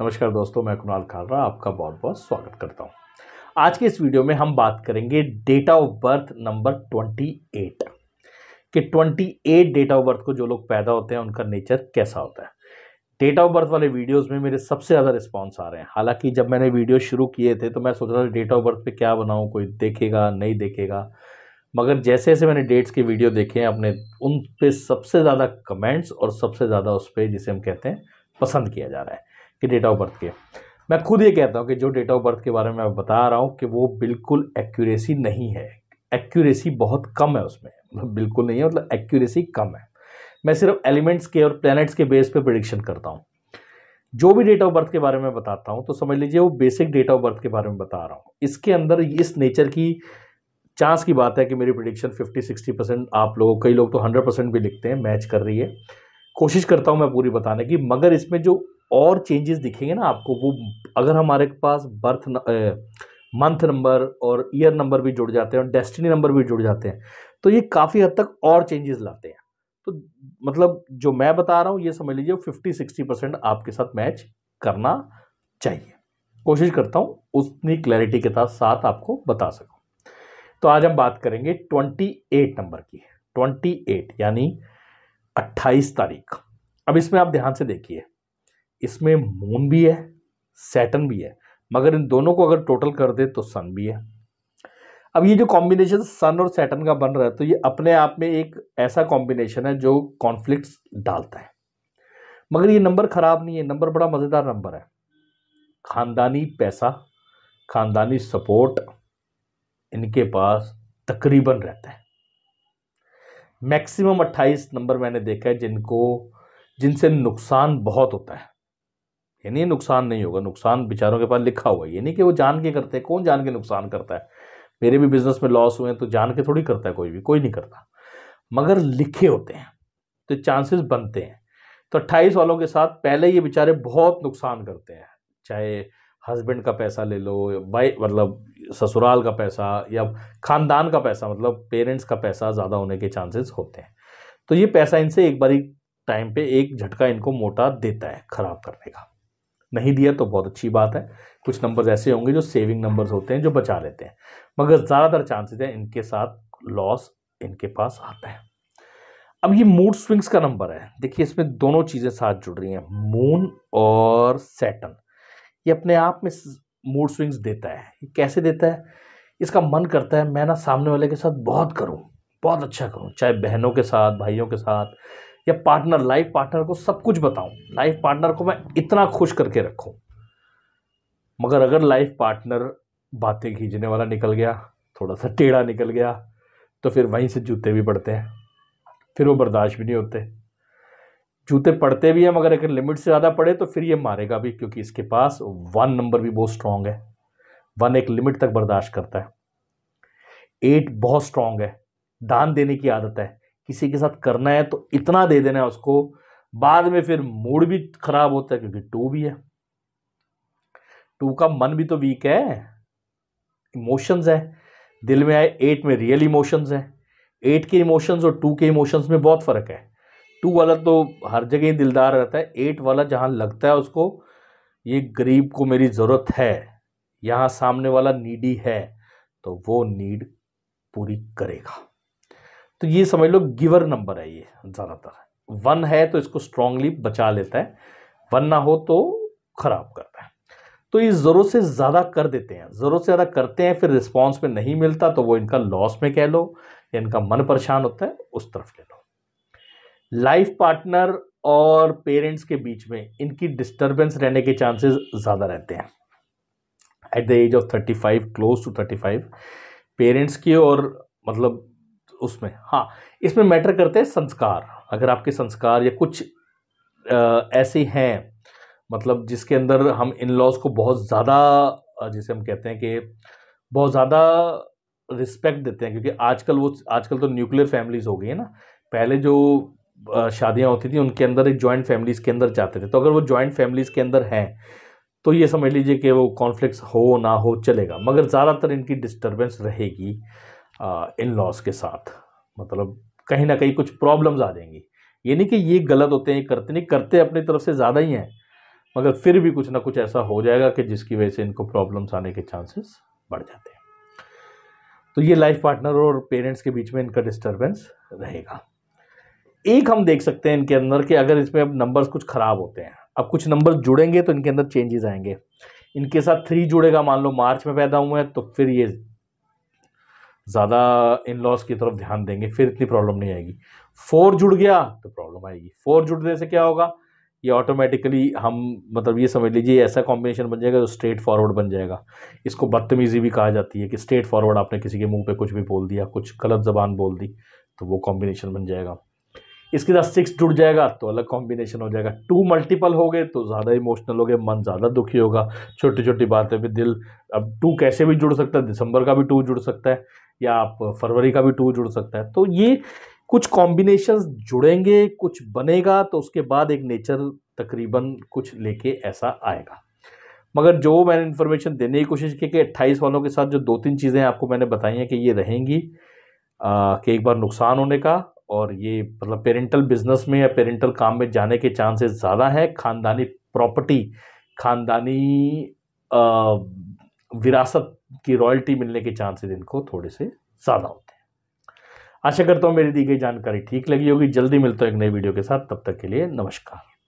नमस्कार दोस्तों मैं कुणाल खालरा आपका बहुत बहुत स्वागत करता हूँ आज के इस वीडियो में हम बात करेंगे डेट ऑफ बर्थ नंबर 28 कि 28 डेट ऑफ बर्थ को जो लोग पैदा होते हैं उनका नेचर कैसा होता है डेट ऑफ बर्थ वाले वीडियोस में मेरे सबसे ज़्यादा रिस्पांस आ रहे हैं हालांकि जब मैंने वीडियो शुरू किए थे तो मैं सोच रहा था डेट ऑफ बर्थ पर क्या बनाऊँ कोई देखेगा नहीं देखेगा मगर जैसे जैसे मैंने डेट्स के वीडियो देखे हैं अपने उन पर सबसे ज़्यादा कमेंट्स और सबसे ज़्यादा उस पर जिसे हम कहते हैं पसंद किया जा रहा है कि डेट ऑफ बर्थ के मैं खुद ये कहता हूँ कि जो डेट ऑफ बर्थ के बारे में मैं बता रहा हूँ कि वो बिल्कुल एक्यूरेसी नहीं है एक्यूरेसी बहुत कम है उसमें मतलब बिल्कुल नहीं है मतलब एक्यूरेसी कम है मैं सिर्फ एलिमेंट्स के और प्लैनेट्स के बेस पे प्रिडिक्शन करता हूँ जो भी डेट ऑफ बर्थ के बारे में बताता हूँ तो समझ लीजिए वो बेसिक डेट ऑफ बर्थ के बारे में बता रहा हूँ इसके अंदर इस नेचर की चांस की बात है कि मेरी प्रडिक्शन 50 60 परसेंट आप लोग कई लोग तो 100 परसेंट भी लिखते हैं मैच कर रही है कोशिश करता हूँ मैं पूरी बताने की मगर इसमें जो और चेंजेस दिखेंगे ना आपको वो अगर हमारे पास बर्थ मंथ नंबर और ईयर नंबर भी जुड़ जाते हैं और डेस्टिनी नंबर भी जुड़ जाते हैं तो ये काफ़ी हद तक और चेंजेस लाते हैं तो मतलब जो मैं बता रहा हूँ ये समझ लीजिए फिफ्टी सिक्सटी परसेंट आपके साथ मैच करना चाहिए कोशिश करता हूँ उतनी क्लैरिटी के साथ साथ आपको बता सकूँ तो आज हम बात करेंगे ट्वेंटी एट नंबर की ट्वेंटी एट यानी अट्ठाईस तारीख अब इसमें आप ध्यान से देखिए इसमें मून भी है सैटन भी है मगर इन दोनों को अगर टोटल कर दे तो सन भी है अब ये जो कॉम्बिनेशन सन और सैटन का बन रहा है तो ये अपने आप में एक ऐसा कॉम्बिनेशन है जो कॉन्फ्लिक्ट डालता है मगर ये नंबर ख़राब नहीं है नंबर बड़ा मज़ेदार नंबर है ख़ानदानी पैसा ख़ानदानी सपोर्ट इनके पास तकरीबन रहता है मैक्सिमम 28 नंबर मैंने देखा है जिनको जिनसे नुकसान बहुत होता है यानी नुकसान नहीं होगा नुकसान बेचारों के पास लिखा हुआ है यानी कि वो जान के करते हैं कौन जान के नुकसान करता है मेरे भी बिजनेस में लॉस हुए हैं तो जान के थोड़ी करता है कोई भी कोई नहीं करता मगर लिखे होते हैं तो चांसेस बनते हैं तो अट्ठाईस वालों के साथ पहले ये बेचारे बहुत नुकसान करते हैं चाहे हस्बैंड का पैसा ले लो भाई मतलब ससुराल का पैसा या खानदान का पैसा मतलब पेरेंट्स का पैसा ज़्यादा होने के चांसेस होते हैं तो ये पैसा इनसे एक बारी टाइम पे एक झटका इनको मोटा देता है ख़राब करने का नहीं दिया तो बहुत अच्छी बात है कुछ नंबर्स ऐसे होंगे जो सेविंग नंबर्स होते हैं जो बचा लेते हैं मगर ज़्यादातर चांसेस हैं इनके साथ लॉस इनके पास आता है अब ये मूड स्विंग्स का नंबर है देखिए इसमें दोनों चीज़ें साथ जुड़ रही हैं मून और सैटन ये अपने आप में मूड स्विंग्स देता है ये कैसे देता है इसका मन करता है मैं ना सामने वाले के साथ बहुत करूँ बहुत अच्छा करूँ चाहे बहनों के साथ भाइयों के साथ या पार्टनर लाइफ पार्टनर को सब कुछ बताऊं लाइफ पार्टनर को मैं इतना खुश करके रखूं मगर अगर लाइफ पार्टनर बातें खींचने वाला निकल गया थोड़ा सा टेढ़ा निकल गया तो फिर वहीं से जूते भी पड़ते हैं फिर वो बर्दाश्त भी नहीं होते जूते पड़ते भी हैं मगर अगर लिमिट से ज़्यादा पड़े तो फिर ये मारेगा भी क्योंकि इसके पास वन नंबर भी बहुत स्ट्रांग है वन एक लिमिट तक बर्दाश्त करता है एट बहुत स्ट्रांग है दान देने की आदत है किसी के साथ करना है तो इतना दे देना है उसको बाद में फिर मूड भी खराब होता है क्योंकि टू भी है टू का मन भी तो वीक है इमोशंस है दिल में आए एट में रियल इमोशंस है एट के इमोशंस और टू के इमोशंस में बहुत फ़र्क है टू वाला तो हर जगह ही दिलदार रहता है एट वाला जहाँ लगता है उसको ये गरीब को मेरी ज़रूरत है यहाँ सामने वाला नीडी है तो वो नीड पूरी करेगा तो ये समझ लो गिवर नंबर है ये ज़्यादातर वन है तो इसको स्ट्रांगली बचा लेता है वन ना हो तो खराब करता है तो ये ज़रूरत से ज़्यादा कर देते हैं ज़रूरत से ज़्यादा करते हैं फिर रिस्पॉन्स में नहीं मिलता तो वो इनका लॉस में कह लो या इनका मन परेशान होता है उस तरफ ले लो लाइफ पार्टनर और पेरेंट्स के बीच में इनकी डिस्टर्बेंस रहने के चांसेस ज़्यादा रहते हैं at the age of thirty five close to thirty five parents की और मतलब उसमें हाँ इसमें मैटर करते हैं संस्कार अगर आपके संस्कार या कुछ आ, ऐसे हैं मतलब जिसके अंदर हम इन लॉज को बहुत ज़्यादा जैसे हम कहते हैं कि बहुत ज़्यादा रिस्पेक्ट देते हैं क्योंकि आजकल वो आजकल तो न्यूक्लियर फैमिलीज हो गई है ना पहले जो शादियाँ होती थी उनके अंदर एक जॉइंट फैमिलीज़ के अंदर जाते थे तो अगर वो जॉइंट फैमिलीज़ के अंदर हैं तो ये समझ लीजिए कि वो कॉन्फ्लिक्ट हो ना हो चलेगा मगर ज़्यादातर इनकी डिस्टर्बेंस रहेगी इन लॉज के साथ मतलब कहीं ना कहीं कुछ प्रॉब्लम्स आ जाएंगी ये नहीं कि ये गलत होते हैं करते नहीं करते अपनी तरफ से ज़्यादा ही हैं मगर फिर भी कुछ ना कुछ ऐसा हो जाएगा कि जिसकी वजह से इनको प्रॉब्लम्स आने के चांसेस बढ़ जाते हैं तो ये लाइफ पार्टनर और पेरेंट्स के बीच में इनका डिस्टर्बेंस रहेगा एक हम देख सकते हैं इनके अंदर कि अगर इसमें अब नंबर्स कुछ ख़राब होते हैं अब कुछ नंबर जुड़ेंगे तो इनके अंदर चेंजेस आएंगे इनके साथ थ्री जुड़ेगा मान लो मार्च में पैदा हुए हैं तो फिर ये ज़्यादा इन लॉस की तरफ ध्यान देंगे फिर इतनी प्रॉब्लम नहीं आएगी फोर जुड़ गया तो प्रॉब्लम आएगी फोर जुड़ने से क्या होगा ये ऑटोमेटिकली हम मतलब ये समझ लीजिए ऐसा कॉम्बिनेशन बन जाएगा जो स्ट्रेट फॉरवर्ड बन जाएगा इसको बदतमीज़ी भी कहा जाती है कि स्ट्रेट फॉरवर्ड आपने किसी के मुंह पे कुछ भी बोल दिया कुछ गलत ज़बान बोल दी तो वो कॉम्बिनेशन बन जाएगा इसके साथ सिक्स जुड़ जाएगा तो अलग कॉम्बिनेशन हो जाएगा टू मल्टीपल हो गए तो ज़्यादा इमोशनल हो गए मन ज़्यादा दुखी होगा छोटी छोटी बातें भी दिल अब टू कैसे भी जुड़ सकता है दिसंबर का भी टू जुड़ सकता है या आप फरवरी का भी टू जुड़ सकता है तो ये कुछ कॉम्बिनेशंस जुड़ेंगे कुछ बनेगा तो उसके बाद एक नेचर तकरीबन कुछ लेके ऐसा आएगा मगर जो मैंने इन्फॉर्मेशन देने की कोशिश की कि अट्ठाईस वालों के साथ जो दो तीन चीज़ें आपको मैंने बताई हैं कि ये रहेंगी कि एक बार नुकसान होने का और ये मतलब पेरेंटल बिजनेस में या पेरेंटल काम में जाने के चांसेस ज़्यादा है खानदानी प्रॉपर्टी खानदानी विरासत की रॉयल्टी मिलने के चांसेस इनको थोड़े से ज़्यादा होते हैं आशा करता हूँ मेरी दी गई जानकारी ठीक लगी होगी जल्दी मिलता हूँ एक नई वीडियो के साथ तब तक के लिए नमस्कार